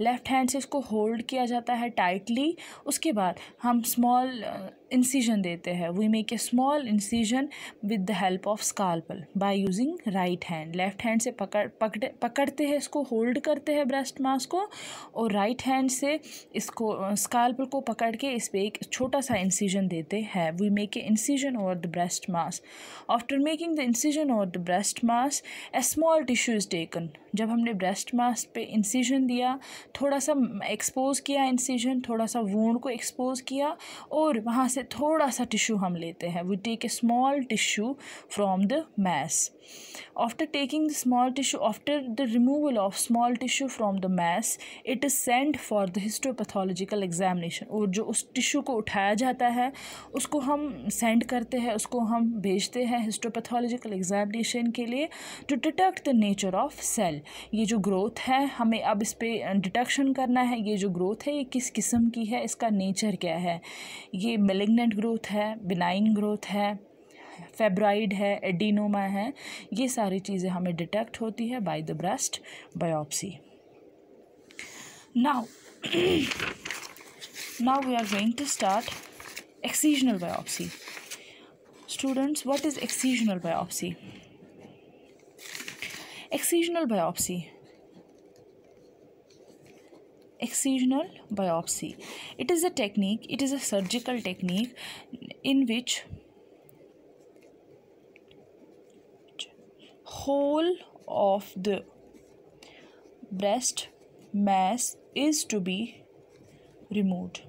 Left hand से इसको hold किया जाता है टाइटली उसके बाद हम स्मॉल इंसीजन देते हैं we make a small incision with the help of scalpel by using right hand left hand से पकड़ पकड़ पकड़ते हैं इसको होल्ड करते हैं ब्रेस्ट मास को और राइट right हैंड से इसको स्कॉल्पल को पकड़ के इस पर एक छोटा सा इंसीजन देते हैं वी मेक ए इंसीजन और the breast mass after making the incision और the breast mass a small tissue is taken जब हमने ब्रेस्ट मास पे इंसीजन दिया थोड़ा सा एक्सपोज किया इंसीजन थोड़ा सा वोड को एक्सपोज किया और वहाँ से से थोड़ा सा टिश्यू हम लेते हैं we take a small tissue from the mass after taking the small tissue after the removal of small tissue from the mass it is send for the histopathological examination और जो उस टिश्यू को उठाया जाता है उसको हम सेंड करते हैं उसको हम भेजते हैं हिस्टोपैथोलॉजिकल एग्जामिनेशन के लिए to detect the nature of cell ये जो ग्रोथ है हमें अब इस पर डिटेक्शन करना है ये जो ग्रोथ है ये किस किस्म की है इसका नेचर क्या है ये मिले मेलेगनेंट ग्रोथ है बिनाइन ग्रोथ है फेब्राइड है एडिनोमा है ये सारी चीज़ें हमें डिटेक्ट होती है by the breast biopsy now now we are going to start excisional biopsy students what is excisional biopsy excisional biopsy excisional biopsy It is a technique, it is a surgical technique in which whole of the breast mass is to be removed.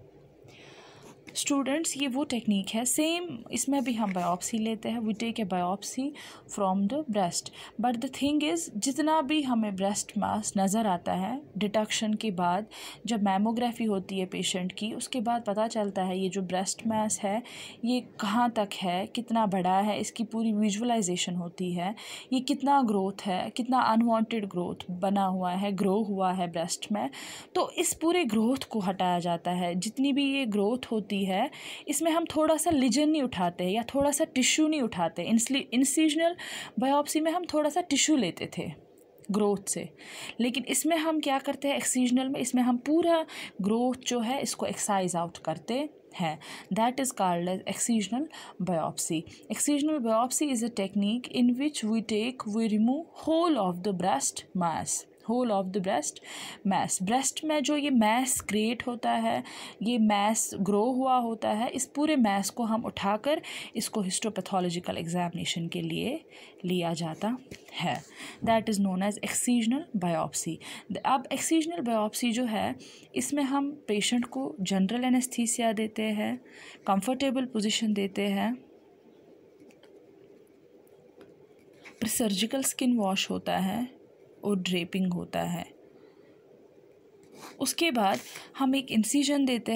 Students ये वो technique है same इसमें भी हम biopsy लेते हैं we take a biopsy from the breast but the thing is जितना भी हमें ब्रेस्ट मास नज़र आता है डिटक्शन के बाद जब मैमोग्राफी होती है पेशेंट की उसके बाद पता चलता है ये जो ब्रेस्ट मास है ये कहाँ तक है कितना बड़ा है इसकी पूरी विजुअलाइजेशन होती है ये कितना ग्रोथ है कितना अनवांटेड ग्रोथ बना हुआ है ग्रो हुआ है ब्रेस्ट में तो इस पूरे ग्रोथ को हटाया जाता है जितनी भी ये ग्रोथ होती है इसमें हम थोड़ा सा लिजन नहीं उठाते या थोड़ा सा टिश्यू नहीं उठाते इंसीजनल बायोप्सी में हम थोड़ा सा टिश्यू लेते थे ग्रोथ से लेकिन इसमें हम क्या करते हैं एक्सीजनल में इसमें हम पूरा ग्रोथ जो है इसको एक्साइज आउट करते हैं that is called as excisional biopsy excisional biopsy is a technique in which we take we remove whole of the breast mass whole of the breast mass breast में जो ये mess create होता है ये mess grow हुआ होता है इस पूरे मैस को हम उठाकर इसको हिस्टोपैथोलॉजिकल एग्जामिनेशन के लिए लिया जाता है that is known as excisional biopsy अब एक्सीजनल बायोप्सी जो है इसमें हम पेशेंट को जनरल एनेस्थीसिया देते हैं कंफर्टेबल पोजीशन देते हैं सर्जिकल स्किन वॉश होता है और ड्रेपिंग होता है उसके बाद हम एक इंसिजन देते हैं